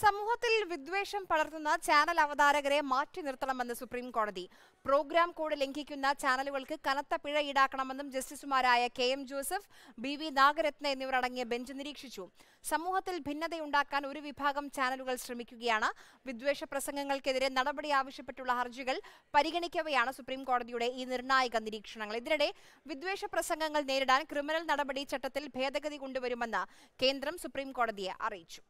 സമൂഹത്തിൽ വിദ്വേഷം പടർത്തുന്ന ചാനൽ അവതാരകരെ മാറ്റി നിർത്തണമെന്ന് സുപ്രീം കോടതി പ്രോഗ്രാം കോഡ് ലംഘിക്കുന്ന ചാനലുകൾക്ക് കനത്ത പിഴ ഈടാക്കണമെന്നും ജസ്റ്റിസുമാരായ K M Joseph B V Nagarathna എന്നിവരടങ്ങിയ ബെഞ്ച് നിരീക്ഷിച്ചു സമൂഹത്തിൽ ഭിന്നതയുണ്ടാക്കാൻ ഒരു വിഭാഗം ചാനലുകൾ ശ്രമിക്കുകയാണ് വിദ്വേഷ പ്രസംഗങ്ങൾക്കെതിരെ നടപടി ആവശ്യപ്പെട്ടുള്ള ഹർജികൾ പരിഗണിക്കവെയാണ് സുപ്രീം കോടതിയുടെ ഈ നിർണായക നിരീക്ഷണങ്ങൾ ഇതിനിടെ വിദ്വേഷ പ്രസംഗങ്ങൾ നേരിടാൻ ക്രിമിനൽ നടപടി ചട്ടത്തിൽ ഭേദഗതി കൊണ്ടുവരുമെന്ന് കേന്ദ്രം സുപ്രീം കോടതിയെ അറിയിച്ചു